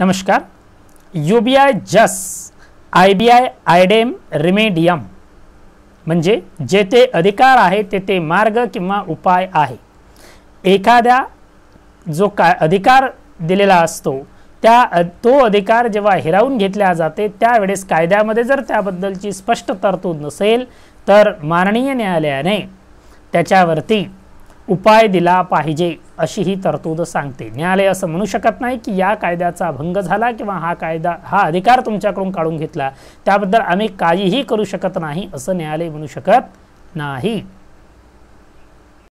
नमस्कार यू बी आय जस आय बी आय आयडेम रिमेडियम म्हणजे ते अधिकार आहे तेथे मार्ग किंवा उपाय आहे एखाद्या जो का अधिकार दिलेला असतो त्या तो अधिकार जेव्हा हिरावून घेतला जाते त्यावेळेस कायद्यामध्ये जर त्याबद्दलची स्पष्ट तरतूद नसेल तर माननीय न्यायालयाने त्याच्यावरती उपाय दिला पाहिजे अशी ही तरतूद सांगते न्यायालय असं म्हणू शकत नाही की या कायद्याचा भंग झाला किंवा हा कायदा हा अधिकार तुमच्याकडून काढून घेतला त्याबद्दल आम्ही काहीही करू शकत नाही असं न्यायालय म्हणू शकत नाही